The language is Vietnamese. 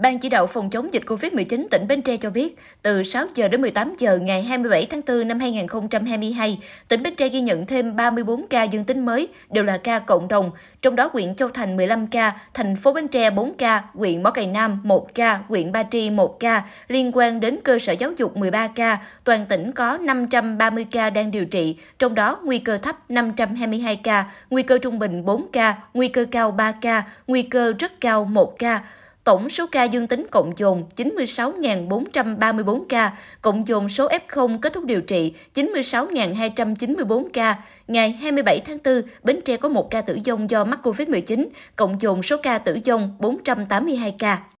Ban chỉ đạo phòng chống dịch COVID-19 tỉnh Bến Tre cho biết, từ 6 giờ đến 18 giờ ngày 27 tháng 4 năm 2022, tỉnh Bến Tre ghi nhận thêm 34 ca dương tính mới, đều là ca cộng đồng, trong đó huyện Châu Thành 15 ca, thành phố Bến Tre 4 ca, huyện Mỏ Cày Nam 1 ca, huyện Ba Tri 1 ca, liên quan đến cơ sở giáo dục 13 ca, toàn tỉnh có 530 ca đang điều trị, trong đó nguy cơ thấp 522 ca, nguy cơ trung bình 4 ca, nguy cơ cao 3 ca, nguy cơ rất cao 1 ca. Tổng số ca dương tính cộng dồn 96.434 ca, cộng dồn số F0 kết thúc điều trị 96.294 ca. Ngày 27 tháng 4, Bến Tre có một ca tử vong do mắc COVID-19, cộng dồn số ca tử vong 482 ca.